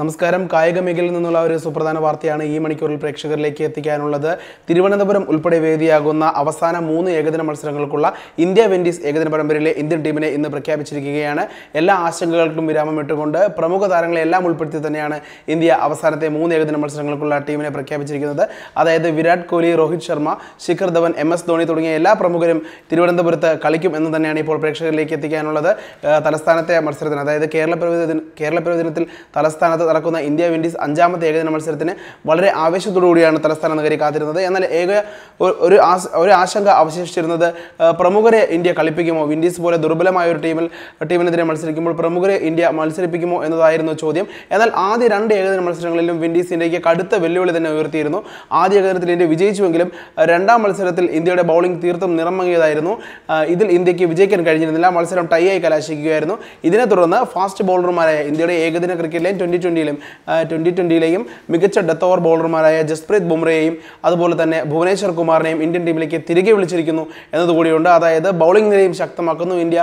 നമസ്കാരം കായിക മേഖലയിൽ നിന്നുള്ള ഒരു സുപ്രധാന വാർത്തയാണ് ഈ മണിക്കൂറിൽ പ്രേക്ഷകരിലേക്ക് എത്തിക്കാനുള്ളത് തിരുവനന്തപുരം ഉൾപ്പെടെ വേദിയാകുന്ന അവസാന മൂന്ന് ഏകദിന മത്സരങ്ങൾക്കുള്ള ഇന്ത്യ വെൻഡീസ് ഏകദിന പരമ്പരയിലെ ഇന്ത്യൻ ടീമിനെ ഇന്ന് പ്രഖ്യാപിച്ചിരിക്കുകയാണ് എല്ലാ ആശങ്കകൾക്കും വിരാമം ഇട്ടുകൊണ്ട് പ്രമുഖ താരങ്ങളെ എല്ലാം ഉൾപ്പെടുത്തി തന്നെയാണ് ഇന്ത്യ അവസാനത്തെ മൂന്ന് ഏകദിന മത്സരങ്ങൾക്കുള്ള ടീമിനെ പ്രഖ്യാപിച്ചിരിക്കുന്നത് അതായത് വിരാട് കോഹ്ലി രോഹിത് ശർമ്മ ശിഖർ ധവൻ എം എസ് ധോണി തുടങ്ങിയ എല്ലാ പ്രമുഖരും തിരുവനന്തപുരത്ത് കളിക്കും എന്ന് തന്നെയാണ് ഇപ്പോൾ പ്രേക്ഷകരിലേക്ക് എത്തിക്കാനുള്ളത് തലസ്ഥാനത്തെ മത്സരത്തിന് അതായത് കേരള പ്രവേദന കേരള പ്രവേദനത്തിൽ തലസ്ഥാനത്ത് നടക്കുന്ന ഇന്ത്യ വിൻഡീസ് അഞ്ചാമത്തെ ഏകദിന മത്സരത്തിന് വളരെ കൂടിയാണ് തലസ്ഥാന നഗരി കാത്തിരുന്നത് എന്നാൽ ഏക ഒരു ഒരു ആശങ്ക അവശേഷിച്ചിരുന്നത് പ്രമുഖരെ ഇന്ത്യ കളിപ്പിക്കുമോ വിൻഡീസ് പോലെ ദുർബലമായ ഒരു ടീമിൽ ടീമിനെതിരെ മത്സരിക്കുമ്പോൾ പ്രമുഖരെ ഇന്ത്യ മത്സരിപ്പിക്കുമോ എന്നതായിരുന്നു ചോദ്യം എന്നാൽ ആദ്യ രണ്ട് ഏകദിന മത്സരങ്ങളിലും വിൻഡീസ് ഇന്ത്യക്ക് കടുത്ത വെല്ലുവിളി തന്നെ ഉയർത്തിയിരുന്നു ആദ്യ ഏകദിനത്തിൽ ഇന്ത്യ വിജയിച്ചുവെങ്കിലും രണ്ടാം മത്സരത്തിൽ ഇന്ത്യയുടെ ബൗളിംഗ് തീർത്തും നിറമങ്ങിയതായിരുന്നു ഇതിൽ ഇന്ത്യക്ക് വിജയിക്കാൻ കഴിഞ്ഞിരുന്നില്ല മത്സരം ടൈ ആയി കലാശിക്കുകയായിരുന്നു ഇതിനെ തുടർന്ന് ഫാസ്റ്റ് ബൗളർമാരായ ഇന്ത്യയുടെ ഏകദിന ക്രിക്കറ്റിലെ ട്വന്റി ട്വൻറ്റിയിലും ട്വൻറ്റി ട്വൻറ്റിയിലെയും മികച്ച ഡെത്ത് ഓവർ ബോളർമാരായ ജസ്പ്രീത് ബുംറയെയും അതുപോലെ തന്നെ ഭുവനേശ്വർ കുമാറിനെയും ഇന്ത്യൻ ടീമിലേക്ക് തിരികെ വിളിച്ചിരിക്കുന്നു എന്നതുകൂടിയുണ്ട് അതായത് ബൗളിംഗ് നിരയും ശക്തമാക്കുന്നു ഇന്ത്യ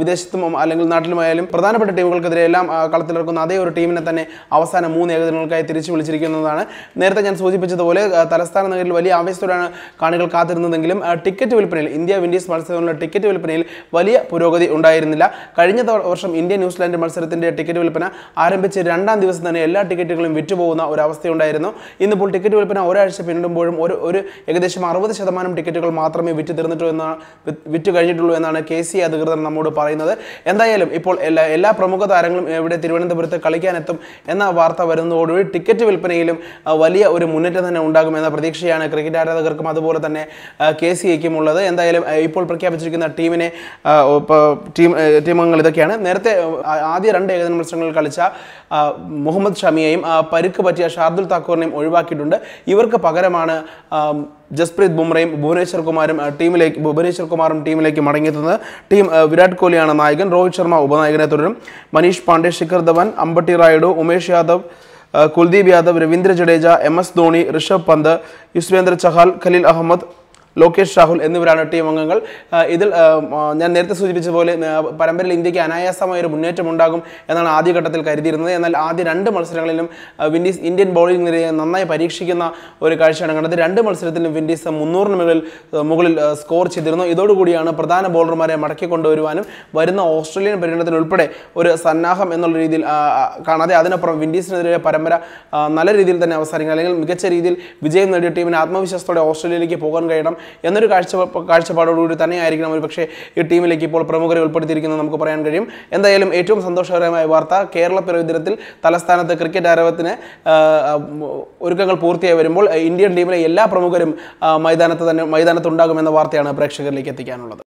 വിദേശത്തും അല്ലെങ്കിൽ നാട്ടിലുമായാലും പ്രധാനപ്പെട്ട ടീമുകൾക്കെതിരെ എല്ലാം കളത്തിലിറക്കുന്ന അതേ ഒരു ടീമിനെ തന്നെ അവസാന മൂന്ന് ഏകദിനങ്ങൾക്കായി തിരിച്ചു വിളിച്ചിരിക്കുന്നതാണ് നേരത്തെ ഞാൻ സൂചിപ്പിച്ചതുപോലെ തലസ്ഥാന നഗരിൽ വലിയ ആവേശത്തോടെയാണ് കാണികൾ കാത്തിരുന്നതെങ്കിലും ടിക്കറ്റ് വിൽപ്പനയിൽ ഇന്ത്യ വിൻഡീസ് മത്സരത്തിനുള്ള ടിക്കറ്റ് വിൽപ്പനയിൽ വലിയ പുരോഗതി ഉണ്ടായിരുന്നില്ല കഴിഞ്ഞ വർഷം ഇന്ത്യ ന്യൂസിലാൻഡ് മത്സരത്തിന്റെ ടിക്കറ്റ് വിൽപ്പന ആരംഭിച്ച് രണ്ടാം ദിവസം തന്നെ എല്ലാ ടിക്കറ്റുകളും വിറ്റുപോകുന്ന ഒരു അവസ്ഥയുണ്ടായിരുന്നു ഇന്നിപ്പോൾ ടിക്കറ്റ് വിൽപ്പന ഒരാഴ്ച പിന്നിടുമ്പോഴും ഒരു ഒരു ഏകദേശം അറുപത് ശതമാനം ടിക്കറ്റുകൾ മാത്രമേ വിറ്റ് തീർന്നിട്ടുള്ളൂ എന്നാണ് വിറ്റ് കഴിഞ്ഞിട്ടുള്ളൂ എന്നാണ് കെ സി അധികൃതർ നമ്മോട് പറയുന്നത് എന്തായാലും ഇപ്പോൾ എല്ലാ എല്ലാ പ്രമുഖ താരങ്ങളും ഇവിടെ തിരുവനന്തപുരത്ത് കളിക്കാനെത്തും എന്ന വാർത്ത വരുന്നതോടുകൂടി ടിക്കറ്റ് വിൽപ്പനയിലും വലിയ ഒരു മുന്നേറ്റം തന്നെ ഉണ്ടാകുമെന്ന പ്രതീക്ഷയാണ് ക്രിക്കറ്റ് ആരാധകർക്കും അതുപോലെ തന്നെ കെ സി എക്കും ഉള്ളത് എന്തായാലും ഇപ്പോൾ പ്രഖ്യാപിച്ചിരിക്കുന്ന ടീമിനെ ടീം ടീമംഗങ്ങൾ ഇതൊക്കെയാണ് നേരത്തെ ആദ്യ രണ്ട് ഏകദിന മത്സരങ്ങൾ കളിച്ച മുഹമ്മദ് ഷമിയെയും പരുക്ക് പറ്റിയ ഷാർദുൽ താക്കൂറിനെയും ഒഴിവാക്കിയിട്ടുണ്ട് ഇവർക്ക് പകരമാണ് ജസ്പ്രീത് ബുംറയും ഭുവനേശ്വർ കുമാരും ടീമിലേക്ക് ഭുവനേശ്വർ കുമാറും ടീമിലേക്ക് മടങ്ങിയെത്തുന്നത് ടീം വിരാട് കോഹ്ലിയാണ് നായകൻ രോഹിത് ശർമ്മ ഉപനായകനെ തുടരും മനീഷ് പാണ്ഡെ ശിഖർ ധവൻ അമ്പട്ടി റായിഡു ഉമേഷ് യാദവ് കുൽദീപ് യാദവ് രവീന്ദ്ര ജഡേജ എം എസ് ധോണി ഋഷഭ് പന്ത് യുസ്വേന്ദ്ര ചഹാൽ ഖലീൽ അഹമ്മദ് ലോകേഷ് രാഹുൽ എന്നിവരാണ് ടീം അംഗങ്ങൾ ഇതിൽ ഞാൻ നേരത്തെ സൂചിപ്പിച്ച പോലെ പരമ്പരയിൽ ഇന്ത്യക്ക് അനായാസമായ ഒരു മുന്നേറ്റം ഉണ്ടാകും എന്നാണ് ആദ്യഘട്ടത്തിൽ കരുതിയിരുന്നത് എന്നാൽ ആദ്യ രണ്ട് മത്സരങ്ങളിലും വിൻഡീസ് ഇന്ത്യൻ ബോളിംഗ് നിരയെ നന്നായി പരീക്ഷിക്കുന്ന ഒരു കാഴ്ചയാണ് കണ്ടത് രണ്ട് മത്സരത്തിലും വിൻഡീസ് മുന്നൂറിന് മുകളിൽ മുകളിൽ സ്കോർ ചെയ്തിരുന്നു ഇതോടുകൂടിയാണ് പ്രധാന ബൗളർമാരെ മടക്കി കൊണ്ടുവരുവാനും വരുന്ന ഓസ്ട്രേലിയൻ പര്യടനത്തിൽ ഉൾപ്പെടെ ഒരു സന്നാഹം എന്നുള്ള രീതിയിൽ കാണാതെ അതിനപ്പുറം വിൻഡീസിനെതിരെ പരമ്പര നല്ല രീതിയിൽ തന്നെ അവസാനിക്കണം അല്ലെങ്കിൽ മികച്ച രീതിയിൽ വിജയം നേടിയ ടീമിന് ആത്മവിശ്വാസത്തോടെ ഓസ്ട്രേലിയയിലേക്ക് പോകാൻ കഴിയണം എന്നൊരു കാഴ്ച കാഴ്ചപ്പാടോടുകൂടി തന്നെയായിരിക്കണം ഒരു പക്ഷേ ഈ ടീമിലേക്ക് ഇപ്പോൾ പ്രമുഖരെ ഉൾപ്പെടുത്തിയിരിക്കുന്നത് നമുക്ക് പറയാൻ കഴിയും എന്തായാലും ഏറ്റവും സന്തോഷകരമായ വാർത്ത കേരള പ്രവിധനത്തിൽ തലസ്ഥാനത്ത് ക്രിക്കറ്റ് ആരവത്തിന് ഒരുക്കങ്ങൾ പൂർത്തിയായി വരുമ്പോൾ ഇന്ത്യൻ ടീമിലെ എല്ലാ പ്രമുഖരും മൈതാനത്ത് തന്നെ മൈതാനത്തുണ്ടാകുമെന്ന വാർത്തയാണ് പ്രേക്ഷകരിലേക്ക് എത്തിക്കാനുള്ളത്